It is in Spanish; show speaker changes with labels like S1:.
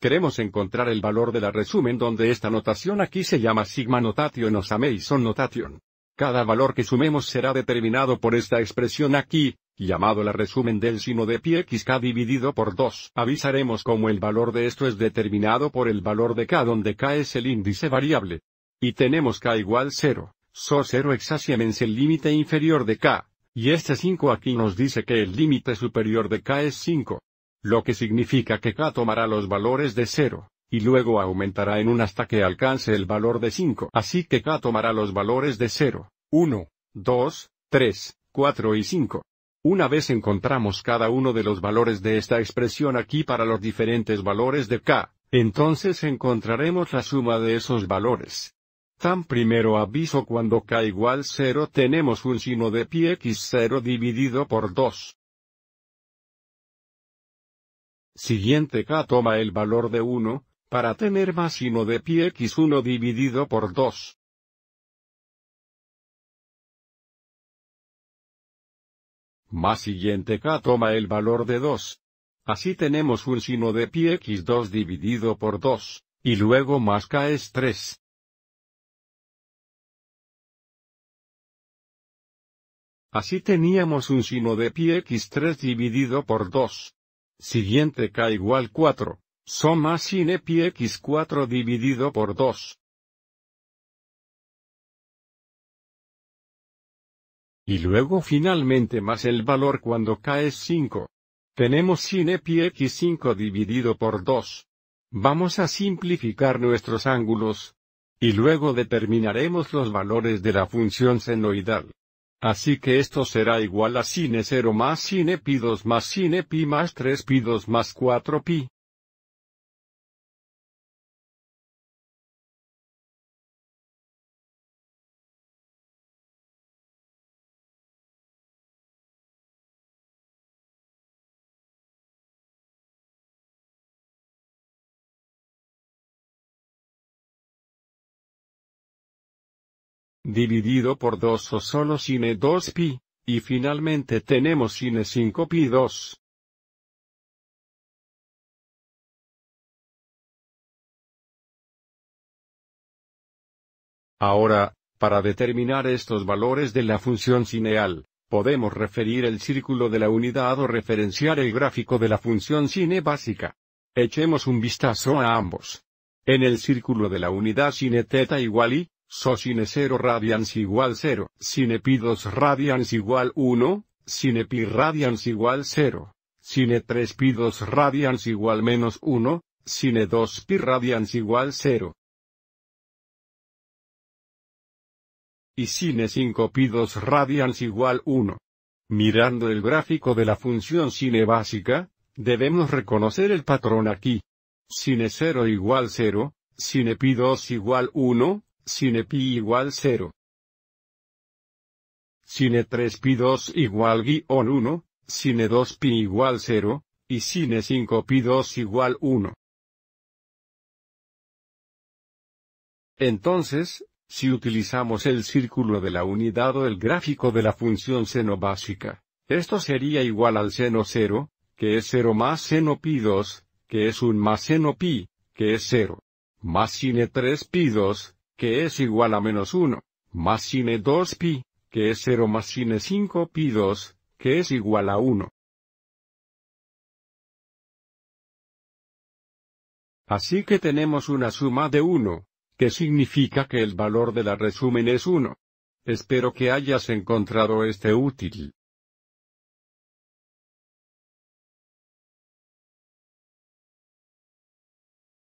S1: Queremos encontrar el valor de la resumen donde esta notación aquí se llama sigma notation o son notation. Cada valor que sumemos será determinado por esta expresión aquí, llamado la resumen del sino de pi x k dividido por 2. Avisaremos cómo el valor de esto es determinado por el valor de k donde k es el índice variable. Y tenemos k igual 0. So 0 exactamente el límite inferior de k. Y este 5 aquí nos dice que el límite superior de k es 5 lo que significa que K tomará los valores de 0, y luego aumentará en 1 hasta que alcance el valor de 5. Así que K tomará los valores de 0, 1, 2, 3, 4 y 5. Una vez encontramos cada uno de los valores de esta expresión aquí para los diferentes valores de K, entonces encontraremos la suma de esos valores. Tan primero aviso cuando k igual 0 tenemos un signo de pi x 0 dividido por 2. Siguiente k toma el valor de 1, para tener más sino de pi
S2: x1 dividido por 2. Más siguiente k toma el valor de 2. Así tenemos un sino de pi x2 dividido por 2, y luego más k es 3. Así teníamos un sino de pi x3 dividido por 2. Siguiente k igual 4. Soma sin e pi x 4 dividido por 2. Y luego finalmente más el valor cuando k es 5. Tenemos sin e
S1: pi x 5 dividido por 2. Vamos a simplificar nuestros ángulos. Y luego determinaremos los valores de la función senoidal. Así que esto será igual a cine 0 más sine pi 2 más sine pi más 3 pi
S2: 2 más 4 pi. dividido por 2 o solo sin 2 pi y finalmente tenemos sin 5 pi 2 Ahora, para determinar estos valores de la función
S1: cineal, podemos referir el círculo de la unidad o referenciar el gráfico de la función cine básica. Echemos un vistazo a ambos. En el círculo de la unidad sine theta igual y, So sine 0 radians igual 0, sine pi 2 radians igual 1, sine pi radians igual 0, sine 3 pi 2 radians igual menos 1, sine 2 pi radians igual 0. Y sine 5 pi 2 radians igual 1. Mirando el gráfico de la función sine básica, debemos reconocer el patrón aquí. Sine 0 igual 0, sine pi 2 igual 1, Cine pi igual 0. Sine 3 pi 2 igual guión 1, sine 2 pi igual 0, y sine 5 pi 2 igual 1. Entonces, si utilizamos el círculo de la unidad o el gráfico de la función seno básica, esto sería igual al seno 0, que es 0 más seno pi 2, que es 1 más seno pi, que es 0, más sine 3 pi 2, que es igual a menos 1, más sine 2pi, que es 0 más
S2: sine 5pi2, que es igual a 1. Así que tenemos una suma de 1,
S1: que significa que el valor de la resumen es 1. Espero que hayas encontrado
S2: este útil.